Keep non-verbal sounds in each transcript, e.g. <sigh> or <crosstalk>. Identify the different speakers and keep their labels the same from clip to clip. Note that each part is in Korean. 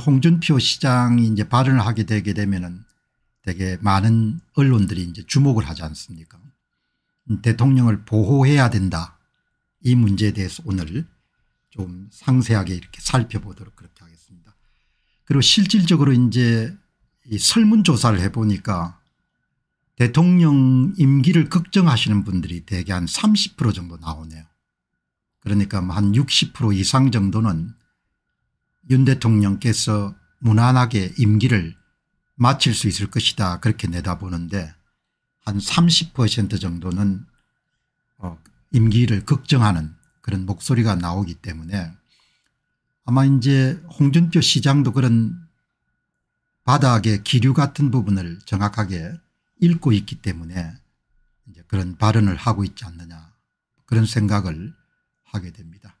Speaker 1: 홍준표 시장이 이제 발언을 하게 되게 되면은 되게 많은 언론들이 이제 주목을 하지 않습니까? 음, 대통령을 보호해야 된다. 이 문제에 대해서 오늘 좀 상세하게 이렇게 살펴보도록 그렇게 하겠습니다. 그리고 실질적으로 이제 설문조사를 해보니까 대통령 임기를 걱정하시는 분들이 대개 한 30% 정도 나오네요. 그러니까 뭐 한60% 이상 정도는 윤 대통령께서 무난하게 임기를 마칠 수 있을 것이다 그렇게 내다보는데 한 30% 정도는 어, 임기를 걱정하는 그런 목소리가 나오기 때문에 아마 이제 홍준표 시장도 그런 바닥의 기류 같은 부분을 정확하게 읽고 있기 때문에 이제 그런 발언을 하고 있지 않느냐 그런 생각을 하게 됩니다.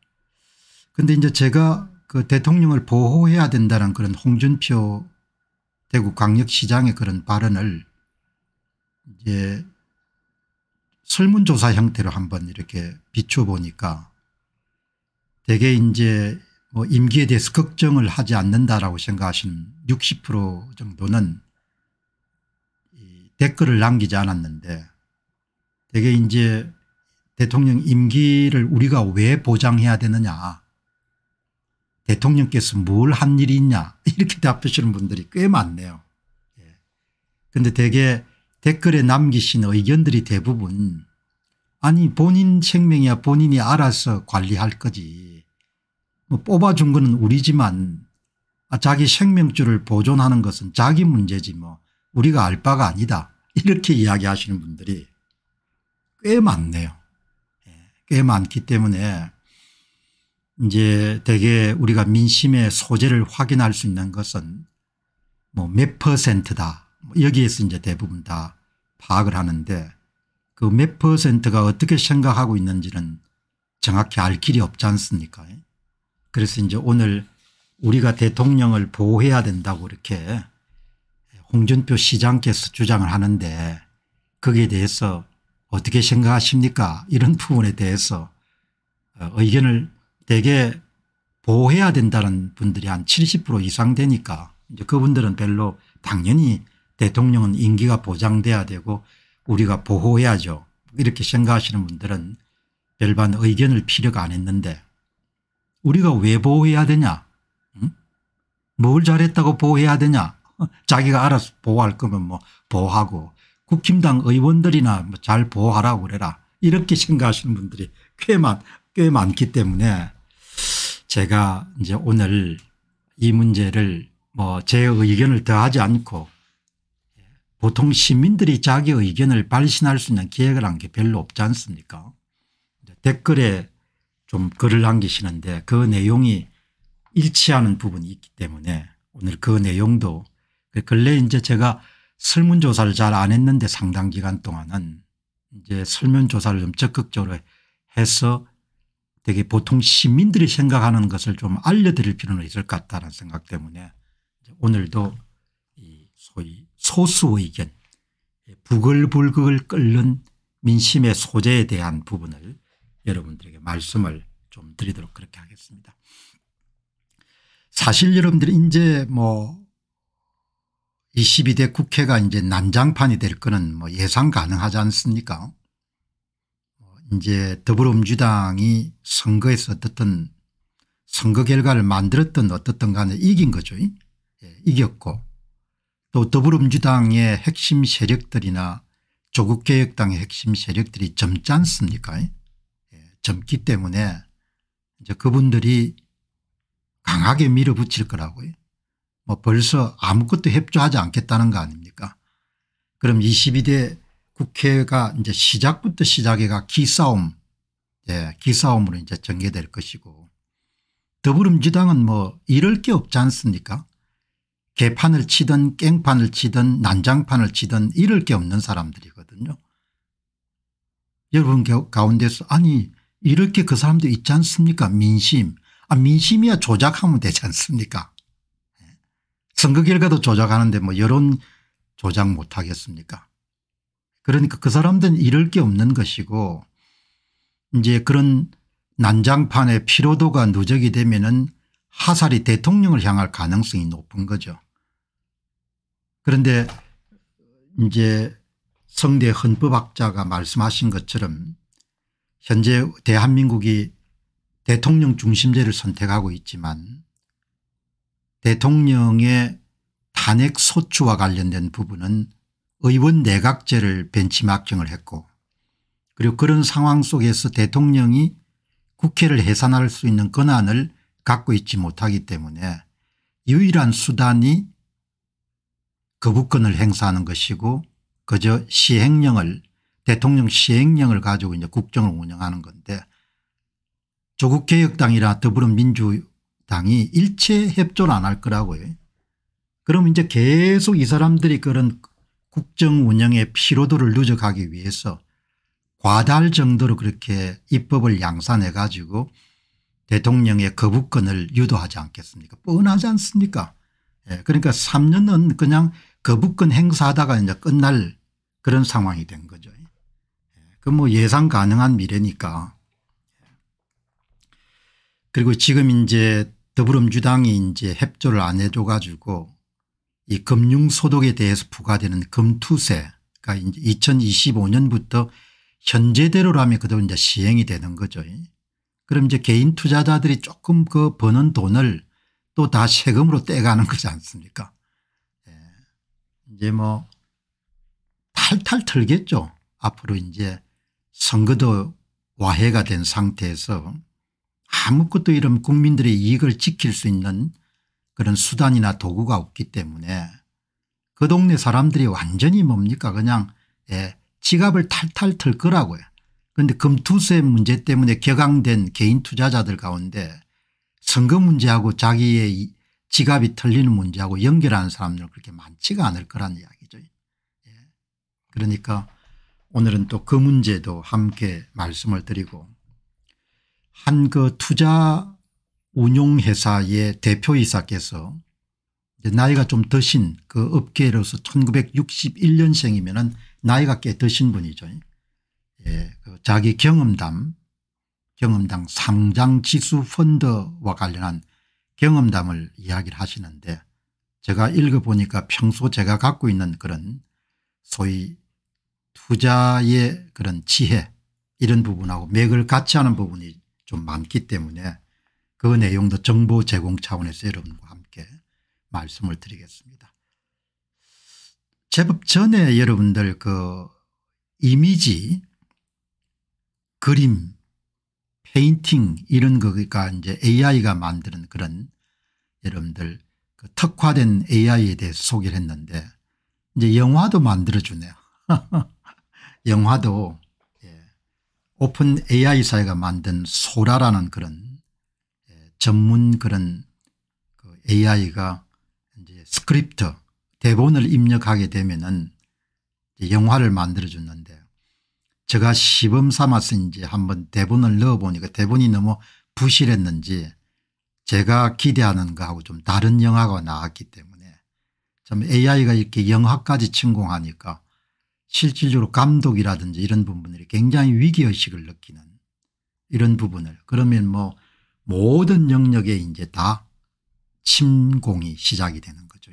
Speaker 1: 그런데 이제 제가 그 대통령을 보호해야 된다는 그런 홍준표 대구 광역시장의 그런 발언을 이제 설문조사 형태로 한번 이렇게 비춰보니까 대개 이제 뭐 임기에 대해서 걱정을 하지 않는다라고 생각하시는 60% 정도는 이 댓글을 남기지 않았는데 대개 이제 대통령 임기를 우리가 왜 보장해야 되느냐 대통령께서 뭘 한 일이 있냐 <laughs> 이렇게 답하시는 분들이 꽤 많네요. 그런데 예. 대개 댓글에 남기신 의견들이 대부분 아니 본인 생명이야 본인이 알아서 관리할 거지 뭐 뽑아준 거는 우리지만 아, 자기 생명줄을 보존하는 것은 자기 문제지 뭐 우리가 알 바가 아니다 <laughs> 이렇게 이야기하시는 분들이 꽤 많네요. 예. 꽤 많기 때문에 이제 대개 우리가 민심의 소재를 확인할 수 있는 것은 뭐 몇 퍼센트다 뭐 여기에서 이제 대부분 다 파악을 하는데 그 몇 퍼센트가 어떻게 생각하고 있는지는 정확히 알 길이 없지 않습니까 그래서 이제 오늘 우리가 대통령을 보호해야 된다고 이렇게 홍준표 시장께서 주장을 하는데 거기에 대해서 어떻게 생각하십니까 이런 부분에 대해서 어, 의견을 대개 보호해야 된다는 분들이 한 70% 이상 되니까 이제 그분들은 별로 당연히 대통령은 임기가 보장돼야 되고 우리가 보호해야죠. 이렇게 생각하시는 분들은 별반 의견을 필요가 안 했는데 우리가 왜 보호해야 되냐 응? 뭘 잘했다고 보호해야 되냐 <laughs> 자기가 알아서 보호할 거면 뭐 보호하고 국힘당 의원들이나 뭐잘 보호하라고 그래라 이렇게 생각하시는 분들이 꽤, 많, 꽤 많기 때문에 제가 이제 오늘 이 문제를 뭐 제 의견을 더하지 않고 보통 시민들이 자기 의견을 발신할 수 있는 기회가 란게 별로 없지 않습니까 댓글에 좀 글을 남기시는데 그 내용이 일치하는 부분이 있기 때문에 오늘 그 내용도 그 근래 이제 제가 설문조사를 잘 안 했는데 상당 기간 동안은 이제 설문조사를 좀 적극적으로 해서 되게 보통 시민들이 생각하는 것을 좀 알려드릴 필요는 있을 것 같다는 생각 때문에 오늘도 이 소위 소수 의견 예, 부글불글 끓는 민심의 소재에 대한 부분을 여러분들에게 말씀을 좀 드리도록 그렇게 하겠습니다. 사실 여러분들이 이제 뭐 22대 국회가 이제 난장판이 될 거는 뭐 예상 가능하지 않습니까? 이제 더불어민주당이 선거에서 어떻든 선거 결과를 만들었던 어떻든 간에 이긴 거죠. 예, 이겼고 또 더불어민주당의 핵심 세력들이나 조국개혁당의 핵심 세력들이 젊지 않습니까 예, 젊기 때문에 이제 그분들이 강하게 밀어붙일 거라고요. 뭐 벌써 아무것도 협조하지 않겠다는 거 아닙니까 그럼 22대 국회가 이제 시작부터 시작해가 기싸움 예, 기싸움으로 이제 전개될 것이고 더불어민주당은 뭐 이럴 게 없지 않습니까 개판을 치든 깽판을 치든 난장판을 치든 이럴 게 없는 사람들이거든요. 여러분 가운데서 아니 이렇게 그 사람도 있지 않습니까 민심 아 민심이야 조작하면 되지 않습니까 예. 선거 결과도 조작하는데 뭐 여론 조작 못하겠습니까 그러니까 그 사람들은 잃을 게 없는 것이고 이제 그런 난장판의 피로도가 누적이 되면은 하살이 대통령을 향할 가능성이 높은 거죠. 그런데 이제 성대 헌법학자가 말씀하신 것처럼 현재 대한민국이 대통령 중심제를 선택하고 있지만 대통령의 탄핵 소추와 관련된 부분은 의원 내각제를 벤치마킹을 했고 그리고 그런 상황 속에서 대통령이 국회를 해산할 수 있는 권한을 갖고 있지 못하기 때문에 유일한 수단이 거부권을 행사하는 것이고 그저 시행령을 대통령 시행령을 가지고 이제 국정을 운영하는 건데 조국개혁당이나 더불어민주당이 일체 협조를 안 할 거라고요. 그럼 이제 계속 이 사람들이 그런 국정 운영의 피로도를 누적하기 위해서 과달 정도로 그렇게 입법을 양산해 가지고 대통령의 거부권을 유도하지 않겠습니까 뻔하지 않습니까 예, 그러니까 3년은 그냥 거부권 행사하다가 이제 끝날 그런 상황이 된 거죠. 예, 그뭐 예상 가능한 미래니까. 그리고 지금 이제 더불어민주당이 이제 협조를 안 해 줘 가지고 이 금융소득에 대해서 부과되는 금투세가 이제 2025년부터 현재대로라면 그대로 이제 시행이 되는 거죠. 그럼 이제 개인 투자자들이 조금 그 버는 돈을 또 다 세금으로 떼가는 거지 않습니까? 예. 이제 뭐 탈탈 털겠죠. 앞으로 이제 선거도 와해가 된 상태에서 아무것도 이런 국민들의 이익을 지킬 수 있는 그런 수단이나 도구가 없기 때문에 그 동네 사람들이 완전히 뭡니까 그냥 예, 지갑을 탈탈 털 거라고요. 그런데 금투세 문제 때문에 격앙된 개인 투자자들 가운데 선거 문제하고 자기의 지갑이 털리는 문제하고 연결하는 사람들 그렇게 많지가 않을 거란 이야기죠. 예. 그러니까 오늘은 또 그 문제도 함께 말씀을 드리고 한 그 투자 운용회사의 대표이사께서 이제 나이가 좀 드신 그 업계로서 1961년생이면 은 나이가 꽤 드신 분이죠. 예, 그 자기 경험담 경험담 상장지수 펀드와 관련한 경험담을 이야기를 하시는데 제가 읽어보니까 평소 제가 갖고 있는 그런 소위 투자의 그런 지혜 이런 부분하고 맥을 같이 하는 부분이 좀 많기 때문에 그 내용도 정보 제공 차원에서 여러분과 함께 말씀을 드리겠습니다. 제법 전에 여러분들 그 이미지 그림 페인팅 이런 거가 이제 AI가 만드는 그런 여러분들 그 특화된 AI에 대해서 소개를 했는데 이제 영화도 만들어주네요. <laughs> 영화도 예. 오픈 AI 사회가 만든 소라라는 그런 전문 그런 그 AI가 이제 스크립트 대본을 입력하게 되면은 영화를 만들어 줬는데 제가 시범 삼아서 이제 한번 대본을 넣어보니까 대본이 너무 부실했는지 제가 기대하는 거하고 좀 다른 영화가 나왔기 때문에 참 AI가 이렇게 영화까지 침공하니까 실질적으로 감독이라든지 이런 부분들이 굉장히 위기의식을 느끼는 이런 부분을 그러면 뭐 모든 영역에 이제 다 침공이 시작이 되는 거죠.